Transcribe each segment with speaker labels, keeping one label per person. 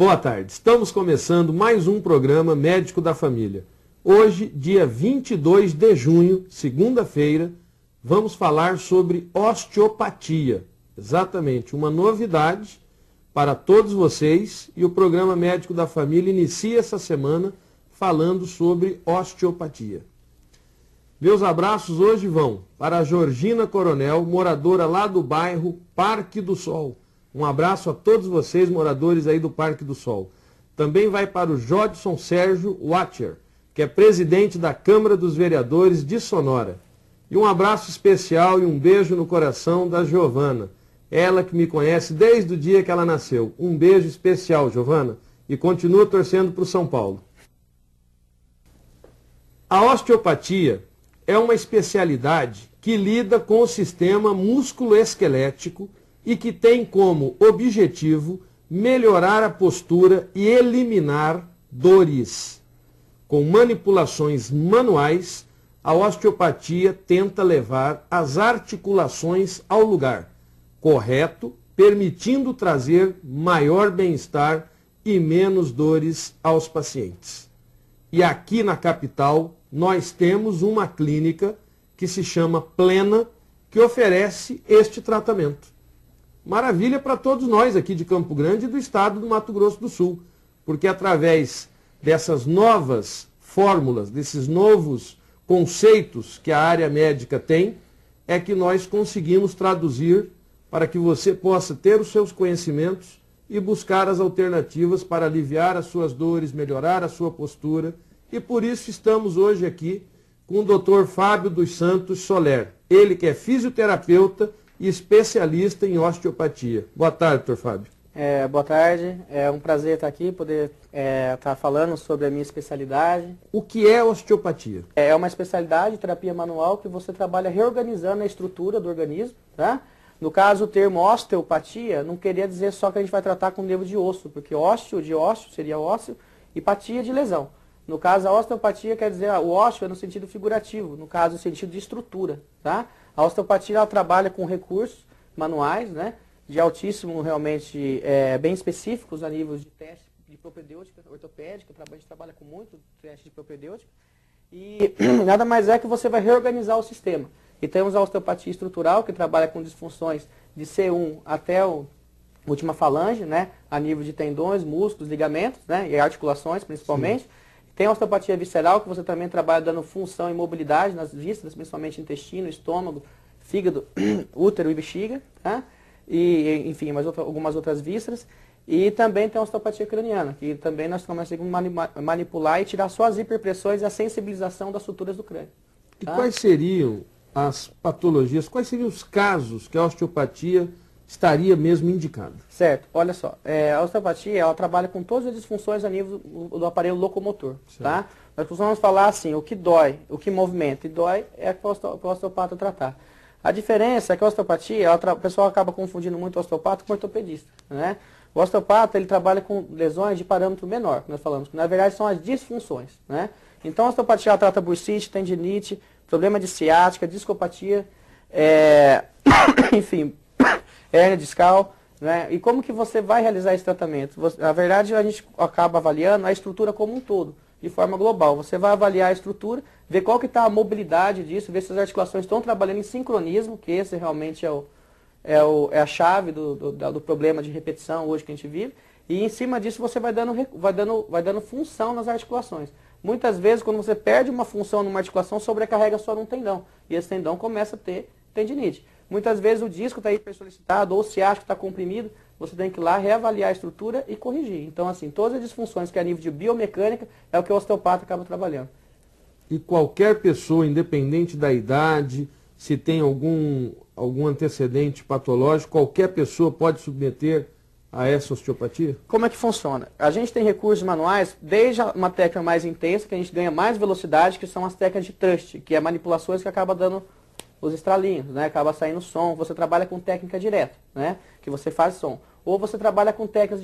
Speaker 1: Boa tarde. Estamos começando mais um programa Médico da Família. Hoje, dia 22 de junho, segunda-feira, vamos falar sobre osteopatia. Exatamente, uma novidade para todos vocês e o programa Médico da Família inicia essa semana falando sobre osteopatia. Meus abraços hoje vão para a Georgina Coronel, moradora lá do bairro Parque do Sol. Um abraço a todos vocês, moradores aí do Parque do Sol. Também vai para o Jodson Sérgio Watcher, que é presidente da Câmara dos Vereadores de Sonora. E um abraço especial e um beijo no coração da Giovana, ela que me conhece desde o dia que ela nasceu. Um beijo especial, Giovana, e continua torcendo para o São Paulo. A osteopatia é uma especialidade que lida com o sistema músculo-esquelético e que tem como objetivo melhorar a postura e eliminar dores. Com manipulações manuais, a osteopatia tenta levar as articulações ao lugar correto, permitindo trazer maior bem-estar e menos dores aos pacientes. E aqui na capital, nós temos uma clínica que se chama Plena, que oferece este tratamento maravilha para todos nós aqui de Campo Grande e do estado do Mato Grosso do Sul, porque através dessas novas fórmulas, desses novos conceitos que a área médica tem, é que nós conseguimos traduzir para que você possa ter os seus conhecimentos e buscar as alternativas para aliviar as suas dores, melhorar a sua postura. E por isso estamos hoje aqui com o Dr. Fábio dos Santos Soler. Ele que é fisioterapeuta e especialista em osteopatia. Boa tarde, doutor Fábio.
Speaker 2: É, boa tarde, é um prazer estar aqui, poder é, estar falando sobre a minha especialidade.
Speaker 1: O que é osteopatia?
Speaker 2: É, é uma especialidade de terapia manual que você trabalha reorganizando a estrutura do organismo, tá? No caso, o termo osteopatia não queria dizer só que a gente vai tratar com nervo de osso, porque ósteo de ósseo seria ósseo e patia de lesão. No caso, a osteopatia quer dizer, o ósseo é no sentido figurativo, no caso, no sentido de estrutura, tá? A osteopatia ela trabalha com recursos manuais, né? De altíssimo, realmente, é, bem específicos a nível de teste de propedêutica, ortopédica, a gente trabalha com muito teste de propedêutica. E nada mais é que você vai reorganizar o sistema. E temos a osteopatia estrutural, que trabalha com disfunções de C1 até o última falange, né? A nível de tendões, músculos, ligamentos, né? E articulações, principalmente. Sim. Tem a osteopatia visceral, que você também trabalha dando função e mobilidade nas vísceras, principalmente intestino, estômago, fígado, útero e bexiga, tá? e, enfim, mais outra, algumas outras vísceras. E também tem a osteopatia craniana, que também nós começamos a assim, manipular e tirar só as hiperpressões e a sensibilização das suturas do crânio.
Speaker 1: Tá? E quais seriam as patologias, quais seriam os casos que a osteopatia estaria mesmo indicado.
Speaker 2: Certo. Olha só, é, a osteopatia ela trabalha com todas as disfunções a nível do, do aparelho locomotor, tá? Nós costumamos falar assim, o que dói, o que movimenta e dói é para o osteopata tratar. A diferença é que a osteopatia, ela, o pessoal acaba confundindo muito o osteopata com o ortopedista, né? O osteopata, ele trabalha com lesões de parâmetro menor, que nós falamos, que na verdade são as disfunções, né? Então a osteopatia trata bursite, tendinite, problema de ciática, discopatia, é... enfim, hérnia discal, né? E como que você vai realizar esse tratamento? Você, na verdade, a gente acaba avaliando a estrutura como um todo, de forma global. Você vai avaliar a estrutura, ver qual que está a mobilidade disso, ver se as articulações estão trabalhando em sincronismo, que esse realmente é, o, é, o, é a chave do, do, do problema de repetição hoje que a gente vive. E em cima disso você vai dando, vai dando, vai dando função nas articulações. Muitas vezes, quando você perde uma função numa articulação, sobrecarrega só num tendão. E esse tendão começa a ter tendinite. Muitas vezes o disco está hipersolicitado ou se acha que está comprimido, você tem que ir lá reavaliar a estrutura e corrigir. Então, assim, todas as disfunções que é a nível de biomecânica é o que o osteopata acaba trabalhando.
Speaker 1: E qualquer pessoa, independente da idade, se tem algum, algum antecedente patológico, qualquer pessoa pode submeter a essa osteopatia? Como é que funciona? A
Speaker 2: gente tem recursos manuais, desde uma técnica mais intensa, que a gente ganha mais velocidade, que são as técnicas de trust, que é manipulações que acaba dando os estralinhos, né? Acaba saindo som. Você trabalha com técnica direta, né? Que você faz som. Ou você trabalha com técnicas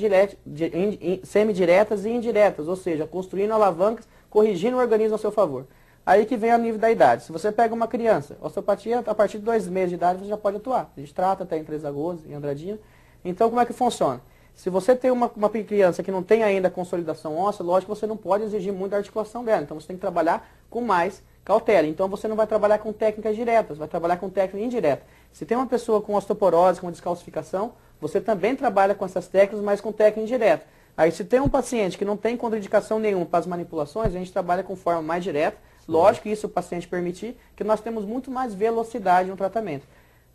Speaker 2: semidiretas e indiretas, ou seja, construindo alavancas, corrigindo o organismo a seu favor. Aí que vem a nível da idade. Se você pega uma criança, osteopatia, a partir de dois meses de idade você já pode atuar. A gente trata até em Três agosto, em Andradina. Então, como é que funciona? Se você tem uma, uma criança que não tem ainda consolidação óssea, lógico que você não pode exigir muito da articulação dela. Então você tem que trabalhar com mais cautela. Então você não vai trabalhar com técnicas diretas, vai trabalhar com técnica indireta. Se tem uma pessoa com osteoporose, com descalcificação, você também trabalha com essas técnicas, mas com técnica indireta. Aí se tem um paciente que não tem contraindicação nenhuma para as manipulações, a gente trabalha com forma mais direta. Lógico que isso o paciente permitir, que nós temos muito mais velocidade no tratamento.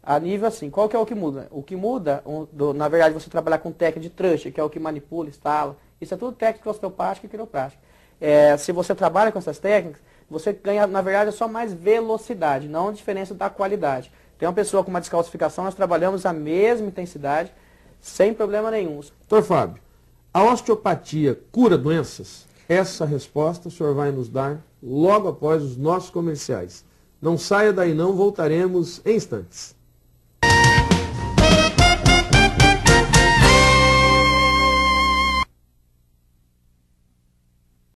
Speaker 2: A nível assim, qual que é o que muda? O que muda, um, do, na verdade, você trabalhar com técnica de trust, que é o que manipula, instala. Isso é tudo técnica osteopática e quiroprática. É, se você trabalha com essas técnicas, você ganha, na verdade, é só mais velocidade, não diferença da qualidade. Tem uma pessoa com uma descalcificação, nós trabalhamos a mesma intensidade, sem
Speaker 1: problema nenhum. Doutor Fábio, a osteopatia cura doenças? Essa resposta o senhor vai nos dar logo após os nossos comerciais. Não saia daí não, voltaremos em instantes.